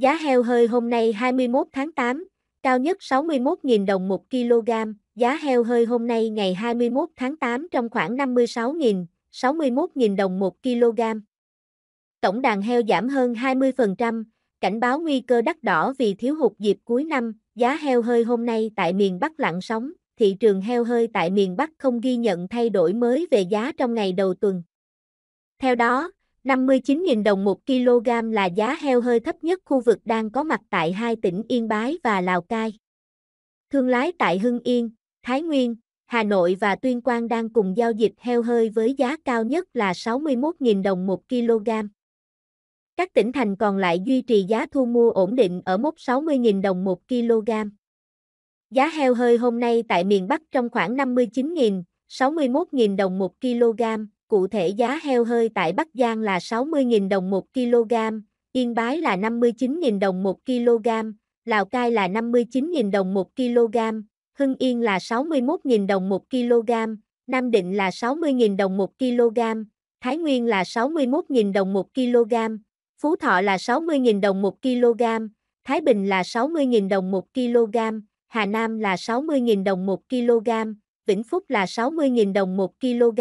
Giá heo hơi hôm nay 21 tháng 8, cao nhất 61.000 đồng 1 kg. Giá heo hơi hôm nay ngày 21 tháng 8 trong khoảng 56.000, 61.000 đồng 1 kg. Tổng đàn heo giảm hơn 20%, cảnh báo nguy cơ đắt đỏ vì thiếu hụt dịp cuối năm. Giá heo hơi hôm nay tại miền Bắc lặng sóng, thị trường heo hơi tại miền Bắc không ghi nhận thay đổi mới về giá trong ngày đầu tuần. Theo đó, 59.000 đồng 1 kg là giá heo hơi thấp nhất khu vực đang có mặt tại hai tỉnh Yên Bái và Lào Cai. Thương lái tại Hưng Yên, Thái Nguyên, Hà Nội và Tuyên Quang đang cùng giao dịch heo hơi với giá cao nhất là 61.000 đồng 1 kg. Các tỉnh thành còn lại duy trì giá thu mua ổn định ở mốc 60.000 đồng 1 kg. Giá heo hơi hôm nay tại miền Bắc trong khoảng 59.000, 61.000 đồng 1 kg, cụ thể giá heo hơi tại Bắc Giang là 60.000 đồng 1 kg, Yên Bái là 59.000 đồng 1 kg, Lào Cai là 59.000 đồng 1 kg, Hưng Yên là 61.000 đồng 1 kg, Nam Định là 60.000 đồng 1 kg, Thái Nguyên là 61.000 đồng 1 kg, Phú Thọ là 60.000 đồng 1 kg, Thái Bình là 60.000 đồng 1 kg, Hà Nam là 60.000 đồng 1 kg, Vĩnh Phúc là 60.000 đồng 1 kg,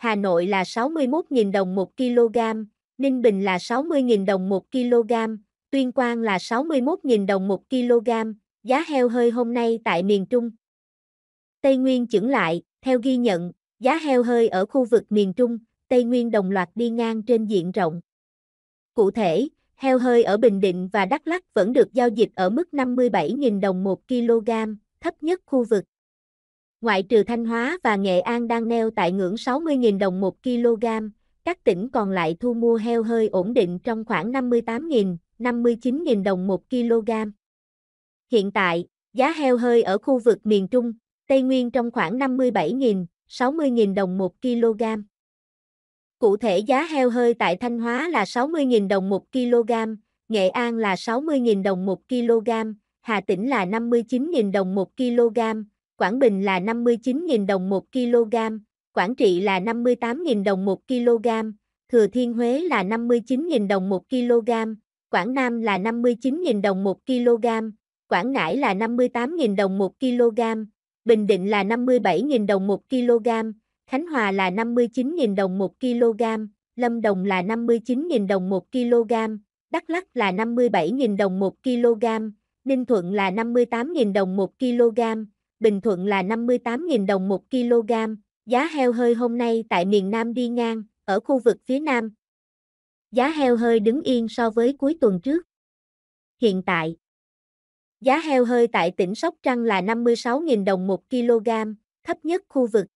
Hà Nội là 61.000 đồng 1 kg, Ninh Bình là 60.000 đồng 1 kg, Tuyên Quang là 61.000 đồng 1 kg, giá heo hơi hôm nay tại miền Trung. Tây Nguyên chững lại, theo ghi nhận, giá heo hơi ở khu vực miền Trung, Tây Nguyên đồng loạt đi ngang trên diện rộng. Cụ thể, heo hơi ở Bình Định và Đắk Lắk vẫn được giao dịch ở mức 57.000 đồng 1 kg, thấp nhất khu vực ngoại trừ Thanh Hóa và Nghệ An đang neo tại ngưỡng 60.000 đồng 1 kg, các tỉnh còn lại thu mua heo hơi ổn định trong khoảng 58.000, 59.000 đồng 1 kg. Hiện tại, giá heo hơi ở khu vực miền Trung, Tây Nguyên trong khoảng 57.000, 60.000 đồng 1 kg. Cụ thể giá heo hơi tại Thanh Hóa là 60.000 đồng 1 kg, Nghệ An là 60.000 đồng 1 kg, Hà Tĩnh là 59.000 đồng 1 kg, Quảng Bình là 59.000 đồng 1 kg, Quảng Trị là 58.000 đồng 1 kg, Thừa Thiên Huế là 59.000 đồng 1 kg, Quảng Nam là 59.000 đồng 1 kg, Quảng Ngãi là 58.000 đồng 1 kg, Bình Định là 57.000 đồng 1 kg, Khánh Hòa là 59.000 đồng 1 kg, Lâm Đồng là 59.000 đồng 1 kg, Đắk Lắk là 57.000 đồng 1 kg, Ninh Thuận là 58.000 đồng 1 kg, Bình Thuận là 58.000 đồng 1 kg, giá heo hơi hôm nay tại miền Nam đi ngang, ở khu vực phía Nam. Giá heo hơi đứng yên so với cuối tuần trước. Hiện tại, giá heo hơi tại tỉnh Sóc Trăng là 56.000 đồng 1 kg, thấp nhất khu vực.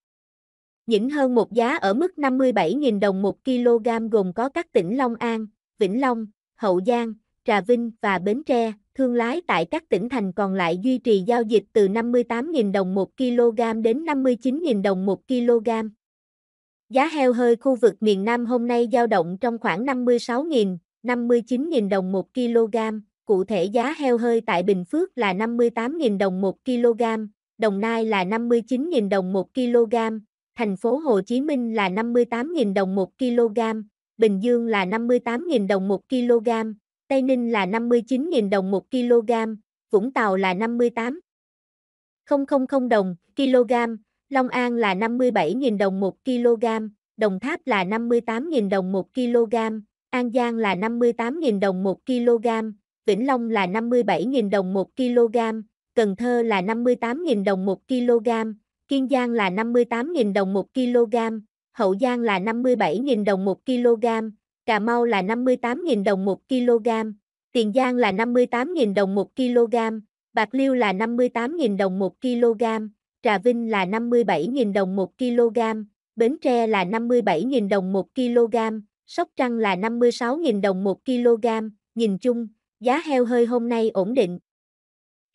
Những hơn một giá ở mức 57.000 đồng 1 kg gồm có các tỉnh Long An, Vĩnh Long, Hậu Giang, Trà Vinh và Bến Tre thương lái tại các tỉnh thành còn lại duy trì giao dịch từ 58.000 đồng 1 kg đến 59.000 đồng 1 kg. Giá heo hơi khu vực miền Nam hôm nay dao động trong khoảng 56.000, 59.000 đồng 1 kg, cụ thể giá heo hơi tại Bình Phước là 58.000 đồng 1 kg, Đồng Nai là 59.000 đồng 1 kg, thành phố Hồ Chí Minh là 58.000 đồng 1 kg, Bình Dương là 58.000 đồng 1 kg, Tây Ninh là 59.000 đồng 1 kg, Vũng Tàu là 58. 000 đồng kg, Long An là 57.000 đồng 1 kg, Đồng Tháp là 58.000 đồng 1 kg, An Giang là 58.000 đồng 1 kg, Vĩnh Long là 57.000 đồng 1 kg, Cần Thơ là 58.000 đồng 1 kg, Kiên Giang là 58.000 đồng 1 kg, Hậu Giang là 57.000 đồng 1 kg, Cà Mau là 58.000 đồng 1 kg, Tiền Giang là 58.000 đồng 1 kg, Bạc Liêu là 58.000 đồng 1 kg, Trà Vinh là 57.000 đồng 1 kg, Bến Tre là 57.000 đồng 1 kg, Sóc Trăng là 56.000 đồng 1 kg, nhìn chung, giá heo hơi hôm nay ổn định.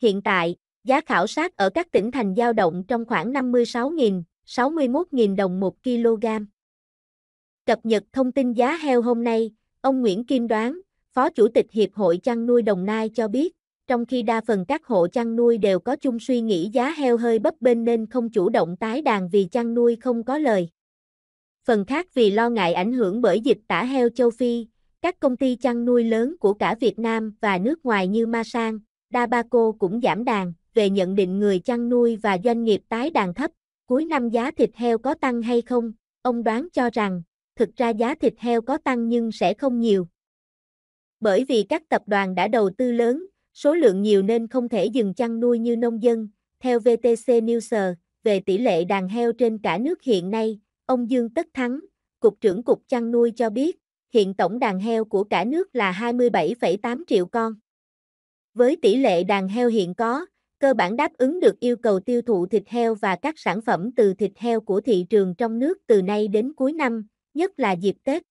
Hiện tại, giá khảo sát ở các tỉnh thành giao động trong khoảng 56.000, 61.000 đồng 1 kg. Cập nhật thông tin giá heo hôm nay, ông Nguyễn Kim Đoán, Phó Chủ tịch Hiệp hội Chăn nuôi Đồng Nai cho biết, trong khi đa phần các hộ chăn nuôi đều có chung suy nghĩ giá heo hơi bấp bênh nên không chủ động tái đàn vì chăn nuôi không có lời. Phần khác vì lo ngại ảnh hưởng bởi dịch tả heo châu Phi, các công ty chăn nuôi lớn của cả Việt Nam và nước ngoài như Masan, Dabaco cũng giảm đàn, về nhận định người chăn nuôi và doanh nghiệp tái đàn thấp, cuối năm giá thịt heo có tăng hay không, ông đoán cho rằng thực ra giá thịt heo có tăng nhưng sẽ không nhiều. Bởi vì các tập đoàn đã đầu tư lớn, số lượng nhiều nên không thể dừng chăn nuôi như nông dân. Theo VTC News, về tỷ lệ đàn heo trên cả nước hiện nay, ông Dương Tất Thắng, Cục trưởng Cục Chăn nuôi cho biết, hiện tổng đàn heo của cả nước là 27,8 triệu con. Với tỷ lệ đàn heo hiện có, cơ bản đáp ứng được yêu cầu tiêu thụ thịt heo và các sản phẩm từ thịt heo của thị trường trong nước từ nay đến cuối năm, nhất là dịp Tết.